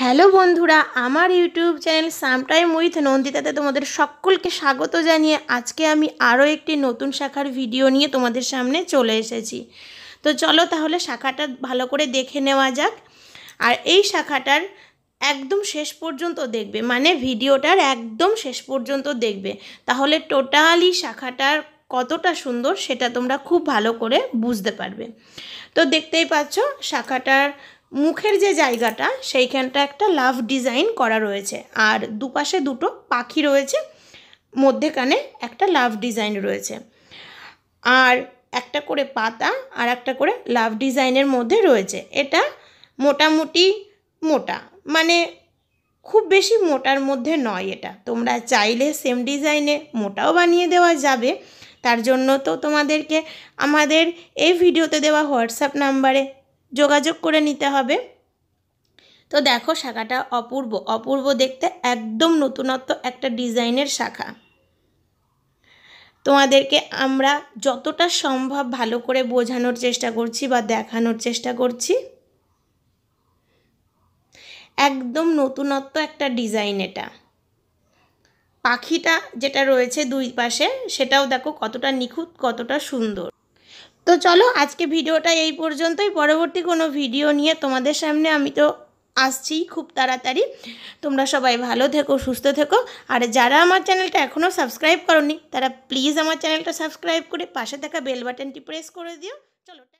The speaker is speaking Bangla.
হ্যালো বন্ধুরা আমার ইউটিউব চ্যানেল সামটাইম উইথ নন্দিতাতে তোমাদের সকলকে স্বাগত জানিয়ে আজকে আমি আরও একটি নতুন শাখার ভিডিও নিয়ে তোমাদের সামনে চলে এসেছি তো চলো তাহলে শাখাটা ভালো করে দেখে নেওয়া যাক আর এই শাখাটার একদম শেষ পর্যন্ত দেখবে মানে ভিডিওটার একদম শেষ পর্যন্ত দেখবে তাহলে টোটালি শাখাটার কতটা সুন্দর সেটা তোমরা খুব ভালো করে বুঝতে পারবে তো দেখতেই পাচ্ছ শাখাটার মুখের যে জায়গাটা সেইখানটা একটা লাভ ডিজাইন করা রয়েছে আর দুপাশে দুটো পাখি রয়েছে মধ্যেখানে একটা লাভ ডিজাইন রয়েছে আর একটা করে পাতা আর একটা করে লাভ ডিজাইনের মধ্যে রয়েছে এটা মোটামুটি মোটা মানে খুব বেশি মোটার মধ্যে নয় এটা তোমরা চাইলে সেম ডিজাইনে মোটাও বানিয়ে দেওয়া যাবে তার জন্য তো তোমাদেরকে আমাদের এই ভিডিওতে দেওয়া হোয়াটসঅ্যাপ নাম্বারে যোগাযোগ করে নিতে হবে তো দেখো শাখাটা অপূর্ব অপূর্ব দেখতে একদম নতুনত্ব একটা ডিজাইনের শাখা তোমাদেরকে আমরা যতটা সম্ভব ভালো করে বোঝানোর চেষ্টা করছি বা দেখানোর চেষ্টা করছি একদম নতুনত্ব একটা ডিজাইন এটা পাখিটা যেটা রয়েছে দুই পাশে সেটাও দেখো কতটা নিখুঁত কতটা সুন্দর তো চলো আজকে ভিডিওটা এই পর্যন্তই পরবর্তী কোনো ভিডিও নিয়ে তোমাদের সামনে আমি তো আসছি খুব তাড়াতাড়ি তোমরা সবাই ভালো থেকো সুস্থ থেকো আর যারা আমার চ্যানেলটা এখনও সাবস্ক্রাইব করনি তারা প্লিজ আমার চ্যানেলটা সাবস্ক্রাইব করে পাশে থাকা বেল বাটনটি প্রেস করে দিও চলো